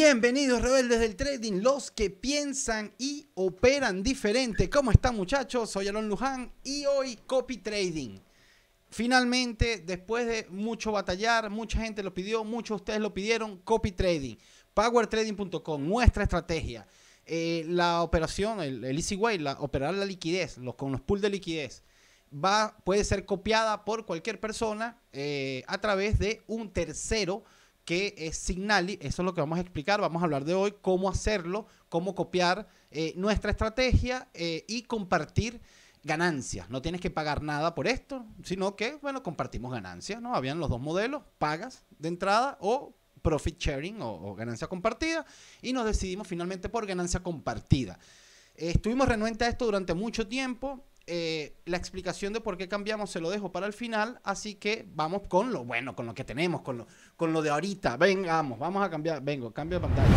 Bienvenidos rebeldes del trading, los que piensan y operan diferente. ¿Cómo están muchachos? Soy Alon Luján y hoy copy trading. Finalmente, después de mucho batallar, mucha gente lo pidió, muchos de ustedes lo pidieron, copy trading. Powertrading.com, nuestra estrategia. Eh, la operación, el, easy way, la, operar la liquidez, los, con los pools de liquidez, va, puede ser copiada por cualquier persona eh, a través de un tercero que es Signali. Eso es lo que vamos a explicar. Vamos a hablar de hoy cómo hacerlo, cómo copiar eh, nuestra estrategia eh, y compartir ganancias. No tienes que pagar nada por esto, sino que, bueno, compartimos ganancias, ¿no? Habían los dos modelos, pagas de entrada o profit sharing o, ganancia compartida y nos decidimos finalmente por ganancia compartida. estuvimos renuente a esto durante mucho tiempo, eh, la explicación de por qué cambiamos se lo dejo para el final, así que vamos con lo bueno, con lo que tenemos, con lo, con lo de ahorita. Vengamos, vamos a cambiar, vengo, cambio de pantalla.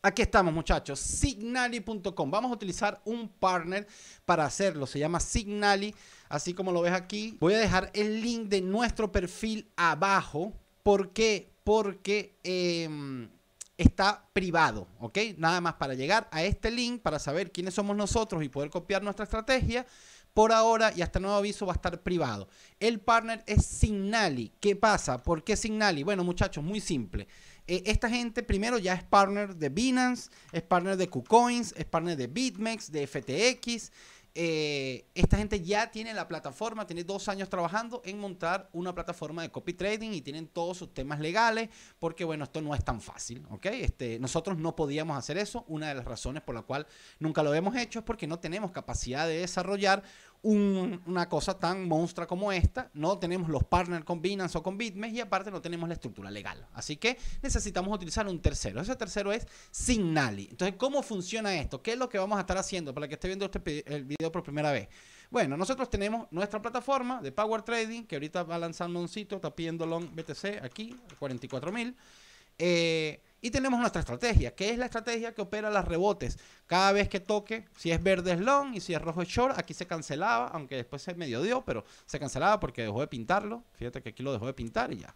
Aquí estamos muchachos, signali.com. Vamos a utilizar un partner para hacerlo, se llama Signali, así como lo ves aquí. Voy a dejar el link de nuestro perfil abajo. ¿Por qué? Porque... Em, está privado, ¿ok? Nada más para llegar a este link, para saber quiénes somos nosotros y poder copiar nuestra estrategia, por ahora y hasta nuevo aviso va a estar privado. El partner es Signali. ¿Qué pasa? ¿Por qué Signali? Bueno, muchachos, muy simple. Eh, esta gente primero ya es partner de Binance, es partner de KuCoins, es partner de BitMEX, de FTX, eh, esta gente ya tiene la plataforma, tiene dos años trabajando en montar una plataforma de copy trading y tienen todos sus temas legales, porque bueno, esto no es tan fácil, ¿ok? Este, nosotros no podíamos hacer eso, una de las razones por la cual nunca lo hemos hecho es porque no tenemos capacidad de desarrollar una cosa tan monstrua como esta, no tenemos los partners con Binance o con Bitmex y aparte no tenemos la estructura legal. Así que necesitamos utilizar un tercero. Ese tercero es Signali. Entonces, ¿cómo funciona esto? ¿Qué es lo que vamos a estar haciendo para que esté viendo este, el video por primera vez? Bueno, nosotros tenemos nuestra plataforma de Power Trading, que ahorita va lanzando un sitio, está pidiendo long BTC aquí, 44 mil. Eh, y tenemos nuestra estrategia, que es la estrategia que opera las rebotes. Cada vez que toque, si es verde es long y si es rojo es short, aquí se cancelaba, aunque después se medio dio, pero se cancelaba porque dejó de pintarlo. Fíjate que aquí lo dejó de pintar y ya.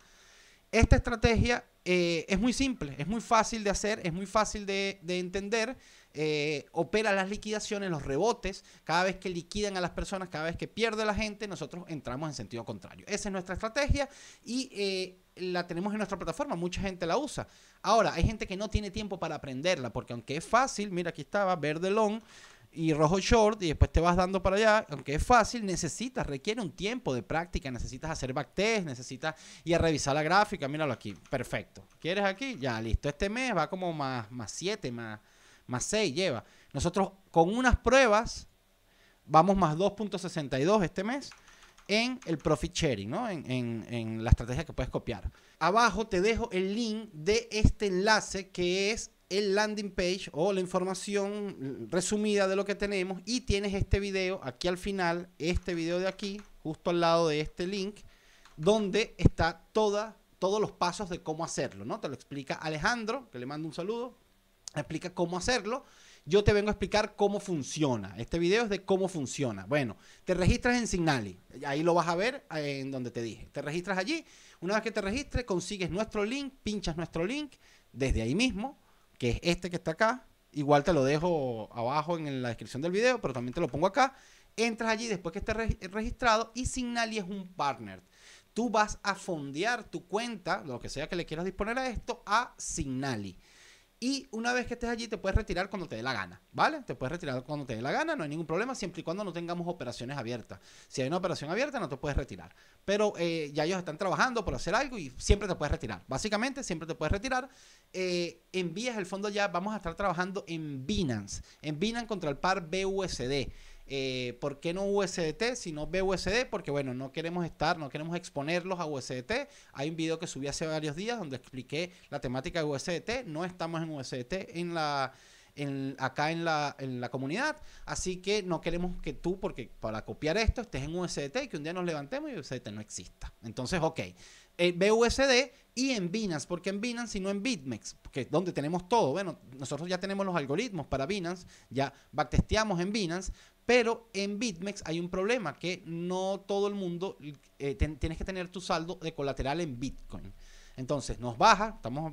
Esta estrategia eh, es muy simple, es muy fácil de hacer, es muy fácil de, entender. Eh, opera las liquidaciones, los rebotes. Cada vez que liquidan a las personas, cada vez que pierde la gente, nosotros entramos en sentido contrario. Esa es nuestra estrategia y... Eh, la tenemos en nuestra plataforma, mucha gente la usa. Ahora, hay gente que no tiene tiempo para aprenderla, porque aunque es fácil, mira, aquí estaba, verde long y rojo short, y después te vas dando para allá, aunque es fácil, necesitas, requiere un tiempo de práctica, necesitas hacer backtest, necesitas ir a revisar la gráfica, míralo aquí, perfecto. ¿Quieres aquí? Ya, listo. Este mes va como más 7, más 6 más, más lleva. Nosotros con unas pruebas vamos más 2.62 este mes en el profit sharing, ¿no? En, la estrategia que puedes copiar. Abajo te dejo el link de este enlace que es el landing page o la información resumida de lo que tenemos y tienes este video aquí al final, este video de aquí, justo al lado de este link, donde está toda, todos los pasos de cómo hacerlo, ¿no? Te lo explica Alejandro, que le mando un saludo, explica cómo hacerlo yo te vengo a explicar cómo funciona. Este video es de cómo funciona. Bueno, te registras en Signali, ahí lo vas a ver eh, en donde te dije. Te registras allí, una vez que te registres, consigues nuestro link, pinchas nuestro link desde ahí mismo, que es este que está acá. Igual te lo dejo abajo en la descripción del video, pero también te lo pongo acá. Entras allí después que estés registrado y Signali es un partner tú vas a fondear tu cuenta, lo que sea que le quieras disponer a esto, a Signali. Y una vez que estés allí, te puedes retirar cuando te dé la gana, ¿vale? Te puedes retirar cuando te dé la gana, no hay ningún problema, siempre y cuando no tengamos operaciones abiertas. Si hay una operación abierta, no te puedes retirar. Pero eh, ya ellos están trabajando por hacer algo y siempre te puedes retirar. Básicamente, siempre te puedes retirar. Eh, envías el fondo ya, vamos a estar trabajando en Binance, en Binance contra el par BUSD. Eh, ¿Por qué no USDT sino BUSD? Porque bueno, no queremos estar, no queremos exponerlos a USDT. Hay un video que subí hace varios días donde expliqué la temática de USDT. No estamos en USDT en la, acá en la, en la, comunidad. Así que no queremos que tú, porque para copiar esto, estés en USDT y que un día nos levantemos y USDT no exista. Entonces, ok. BUSD eh, y en Binance, porque en Binance sino en BitMEX, que es donde tenemos todo. Bueno, nosotros ya tenemos los algoritmos para Binance, ya backtesteamos en Binance, pero en BitMEX hay un problema, que no todo el mundo, eh, tienes que tener tu saldo de colateral en Bitcoin. Entonces nos baja, estamos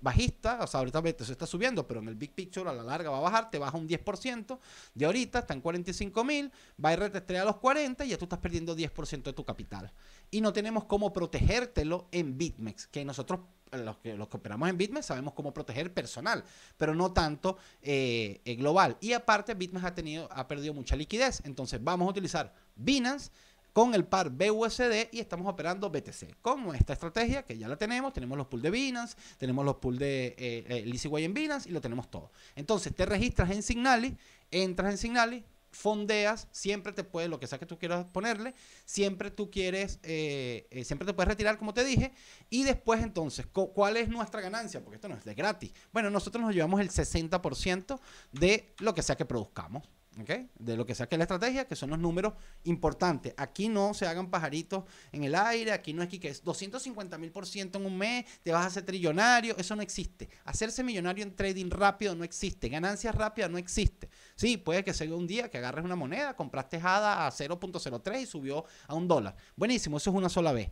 bajistas, o sea, ahorita se está subiendo, pero en el big picture a la larga va a bajar, te baja un 10%, de ahorita está en 45 mil, va a ir a los 40 y ya tú estás perdiendo 10% de tu capital. Y no tenemos cómo protegértelo en BitMEX, que nosotros los que, operamos en Bitmex sabemos cómo proteger personal, pero no tanto eh, global. Y aparte, Bitmex ha, tenido, ha perdido mucha liquidez. Entonces, vamos a utilizar Binance con el par BUSD y estamos operando BTC. Con esta estrategia que ya la tenemos, tenemos los pools de Binance, tenemos los pools de eh, eh en Binance y lo tenemos todo. Entonces, te registras en Signali, entras en Signali, fondeas, siempre te puedes, lo que sea que tú quieras ponerle, siempre tú quieres, eh, eh, siempre te puedes retirar, como te dije, y después entonces, ¿cuál es nuestra ganancia? Porque esto no es de gratis. Bueno, nosotros nos llevamos el 60% de lo que sea que produzcamos. ¿ok? De lo que sea que es la estrategia, que son los números importantes. Aquí no se hagan pajaritos en el aire, aquí no es que es 250 mil por ciento en un mes, te vas a hacer trillonario, eso no existe. Hacerse millonario en trading rápido no existe, ganancias rápidas no existe. Sí, puede que sea un día que agarres una moneda, compraste jada a 0.03 y subió a un dólar. Buenísimo, eso es una sola vez.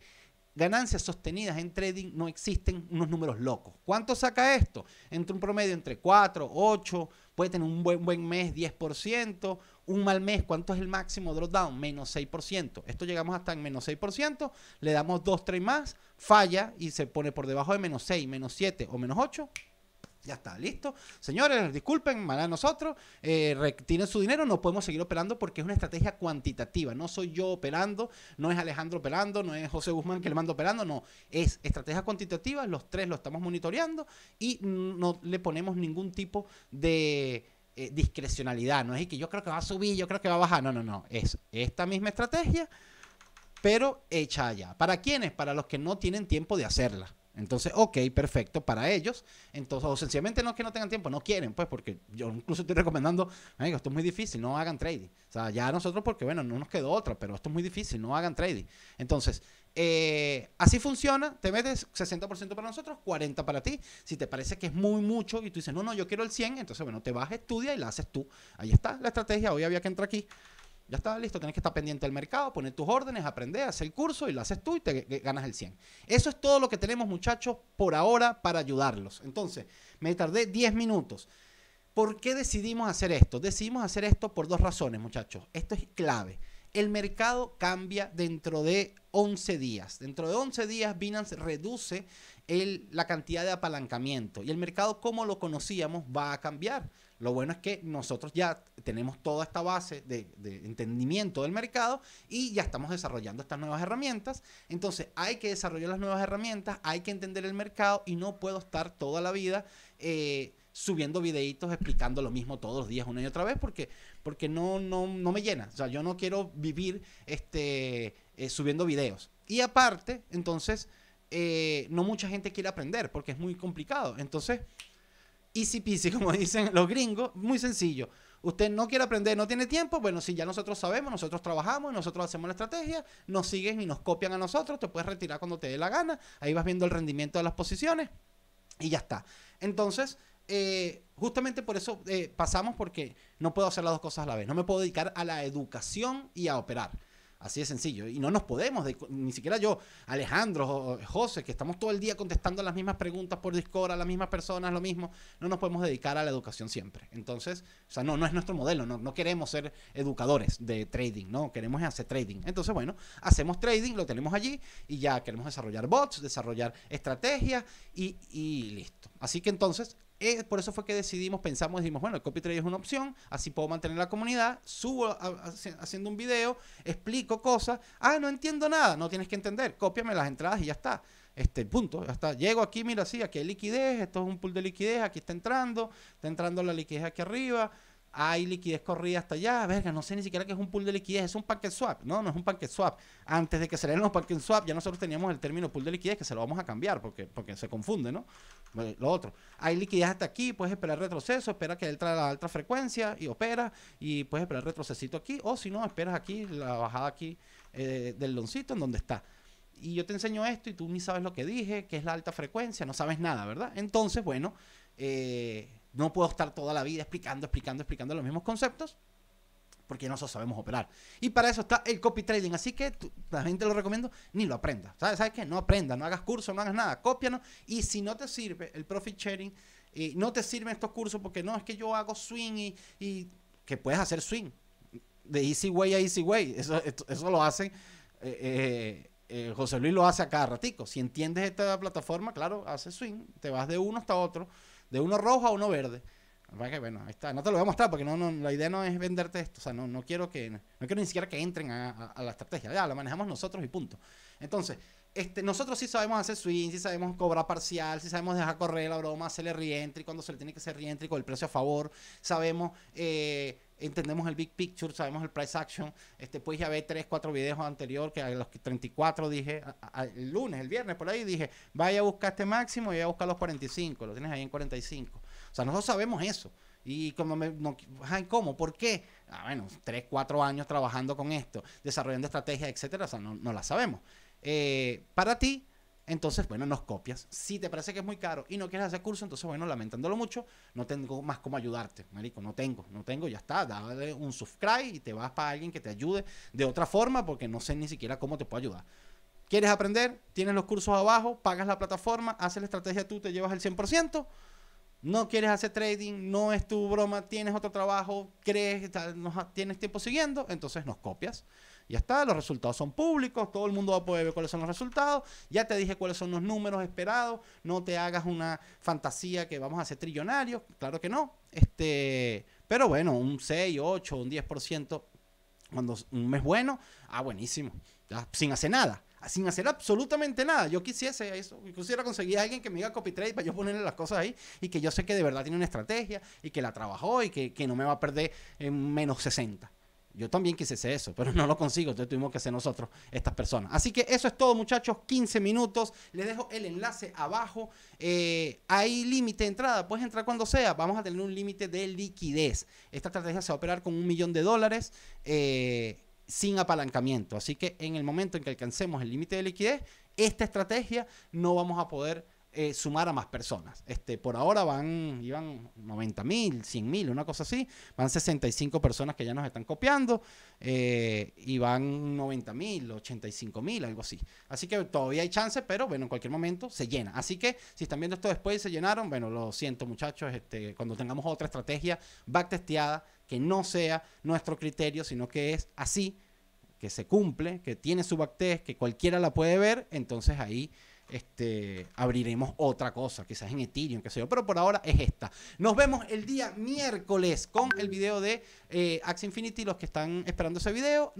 Ganancias sostenidas en trading no existen unos números locos. ¿Cuánto saca esto? Entre un promedio entre 4, 8, puede tener un buen, buen mes 10%, un mal mes, ¿cuánto es el máximo drop down? Menos 6%. Esto llegamos hasta en menos 6%, le damos 2, 3 más, falla y se pone por debajo de menos 6, menos 7 o menos 8, ya está, listo. Señores, disculpen, mal a nosotros. Eh, tienen su dinero, no podemos seguir operando porque es una estrategia cuantitativa. No soy yo operando, no es Alejandro operando, no es José Guzmán que le mando operando, no. Es estrategia cuantitativa, los tres lo estamos monitoreando y no le ponemos ningún tipo de eh, discrecionalidad. No es que yo creo que va a subir, yo creo que va a bajar. No, no, no. Es esta misma estrategia, pero hecha allá. ¿Para quiénes? Para los que no tienen tiempo de hacerla. Entonces, ok, perfecto para ellos. Entonces, o sencillamente no es que no tengan tiempo, no quieren, pues, porque yo incluso estoy recomendando, amigos, esto es muy difícil, no hagan trading. O sea, ya nosotros, porque bueno, no nos quedó otra, pero esto es muy difícil, no hagan trading. Entonces, eh, así funciona, te metes 60% para nosotros, 40% para ti. Si te parece que es muy mucho y tú dices, no, no, yo quiero el 100, entonces, bueno, te vas, estudia y la haces tú. Ahí está la estrategia, hoy había que entrar aquí. Ya está listo, tenés que estar pendiente del mercado, poner tus órdenes, aprender, hacer el curso y lo haces tú y te ganas el 100. Eso es todo lo que tenemos muchachos por ahora para ayudarlos. Entonces, me tardé 10 minutos. ¿Por qué decidimos hacer esto? Decidimos hacer esto por dos razones muchachos. Esto es clave el mercado cambia dentro de 11 días. Dentro de 11 días Binance reduce la cantidad de apalancamiento y el mercado como lo conocíamos va a cambiar. Lo bueno es que nosotros ya tenemos toda esta base de, entendimiento del mercado y ya estamos desarrollando estas nuevas herramientas. Entonces hay que desarrollar las nuevas herramientas, hay que entender el mercado y no puedo estar toda la vida. Eh, subiendo videitos explicando lo mismo todos los días, una y otra vez, porque, porque no, no, me llena. O sea, yo no quiero vivir este, eh, subiendo videos. Y aparte, entonces, eh, no mucha gente quiere aprender porque es muy complicado. Entonces, easy peasy, como dicen los gringos, muy sencillo. Usted no quiere aprender, no tiene tiempo. Bueno, si ya nosotros sabemos, nosotros trabajamos, nosotros hacemos la estrategia, nos siguen y nos copian a nosotros. Te puedes retirar cuando te dé la gana. Ahí vas viendo el rendimiento de las posiciones y ya está. Entonces, eh, justamente por eso eh, pasamos porque no puedo hacer las dos cosas a la vez. No me puedo dedicar a la educación y a operar. Así de sencillo. Y no nos podemos, ni siquiera yo, Alejandro, José, que estamos todo el día contestando las mismas preguntas por Discord a las mismas personas, lo mismo, no nos podemos dedicar a la educación siempre. Entonces, o sea, no, no es nuestro modelo, no, queremos ser educadores de trading, no, queremos hacer trading. Entonces, bueno, hacemos trading, lo tenemos allí y ya queremos desarrollar bots, desarrollar estrategias y listo. Así que entonces, eh, por eso fue que decidimos, pensamos, dijimos, bueno, el copy trade es una opción, así puedo mantener la comunidad, subo haciendo un video, explico cosas, ah, no entiendo nada, no tienes que entender, cópiame las entradas y ya está. Este punto, ya está. Llego aquí, mira, sí, aquí hay liquidez, esto es un pool de liquidez, aquí está entrando, está entrando la liquidez aquí arriba, hay liquidez corrida hasta allá, verga, no sé ni siquiera qué es un pool de liquidez, es un packet swap, no, no es un packet swap. Antes de que salieran los packet swap, ya nosotros teníamos el término pool de liquidez, que se lo vamos a cambiar porque, porque se confunde, ¿no? Lo otro, hay liquidez hasta aquí, puedes esperar retroceso, espera que él trae la alta frecuencia y opera, y puedes esperar retrocesito aquí, o si no, esperas aquí, la bajada aquí eh, del loncito en donde está y yo te enseño esto y tú ni sabes lo que dije, que es la alta frecuencia, no sabes nada, ¿verdad? Entonces, bueno, eh, no puedo estar toda la vida explicando, explicando, explicando los mismos conceptos porque no sabemos operar. Y para eso está el copy trading. Así que la gente lo recomiendo, ni lo aprenda. ¿Sabes, qué? No aprenda, no hagas curso, no hagas nada, cópianos. Y si no te sirve el profit sharing, y no te sirven estos cursos porque no, es que yo hago swing y, que puedes hacer swing. De easy way a easy way. Eso, lo hace eh, eh, eh, José Luis lo hace a cada ratico. Si entiendes esta plataforma, claro, haces swing, te vas de uno hasta otro de uno rojo a uno verde. bueno, está. No te lo voy a mostrar porque no, la idea no es venderte esto. O sea, no, no quiero que no quiero ni siquiera que entren a, a la estrategia. Ya, la manejamos nosotros y punto. Entonces, este, nosotros sí sabemos hacer swing, sí sabemos cobrar parcial, sí sabemos dejar correr la broma, hacerle reentry cuando se le tiene que hacer reentry con el precio a favor, sabemos, eh, entendemos el big picture, sabemos el price action. Este, pues ya ve tres, cuatro videos anteriores, que a los 34 dije, el lunes, el viernes, por ahí dije, vaya a buscar este máximo y voy a buscar los 45, lo tienes ahí en 45. O sea, nosotros sabemos eso. Y como me, ¿cómo? ¿Por qué? Ah, bueno, tres, cuatro años trabajando con esto, desarrollando estrategias, etcétera, o sea, no, no la sabemos. Eh, para ti, entonces, bueno, nos copias. Si te parece que es muy caro y no quieres hacer curso, entonces, bueno, lamentándolo mucho, no tengo más cómo ayudarte, marico. No tengo, no tengo, ya está. Dale un subscribe y te vas para alguien que te ayude de otra forma porque no sé ni siquiera cómo te puedo ayudar. ¿Quieres aprender? Tienes los cursos abajo, pagas la plataforma, haces la estrategia tú, te llevas el 100%. No quieres hacer trading, no es tu broma, tienes otro trabajo, crees, tienes tiempo siguiendo, entonces nos copias. Ya está, los resultados son públicos, todo el mundo va a poder ver cuáles son los resultados. Ya te dije cuáles son los números esperados, no te hagas una fantasía que vamos a ser trillonarios, claro que no. Este, pero bueno, un 6, 8, un 10% cuando un mes bueno, ah, buenísimo. sin hacer nada, sin hacer absolutamente nada. Yo quisiese eso, quisiera conseguir a alguien que me diga copy trade para yo ponerle las cosas ahí y que yo sé que de verdad tiene una estrategia y que la trabajó y que, que no me va a perder en menos 60. Yo también quise eso, pero no lo consigo, entonces tuvimos que hacer nosotros, estas personas. Así que eso es todo, muchachos, 15 minutos. Les dejo el enlace abajo. Eh, hay límite de entrada, puedes entrar cuando sea. Vamos a tener un límite de liquidez. Esta estrategia se va a operar con un millón de dólares. Eh, sin apalancamiento. Así que en el momento en que alcancemos el límite de liquidez, esta estrategia no vamos a poder eh, sumar a más personas. Este, por ahora van, iban 90 mil, 100 mil, una cosa así. Van 65 personas que ya nos están copiando eh, y van 90 mil, 85 mil, algo así. Así que todavía hay chance, pero bueno, en cualquier momento se llena. Así que si están viendo esto después y se llenaron, bueno, lo siento muchachos, este, cuando tengamos otra estrategia backtesteada que no sea nuestro criterio, sino que es así, que se cumple, que tiene su backtest, que cualquiera la puede ver, entonces ahí este, abriremos otra cosa, quizás en Ethereum, que sé yo, pero por ahora es esta. Nos vemos el día miércoles con el video de eh, Axe Infinity, los que están esperando ese video.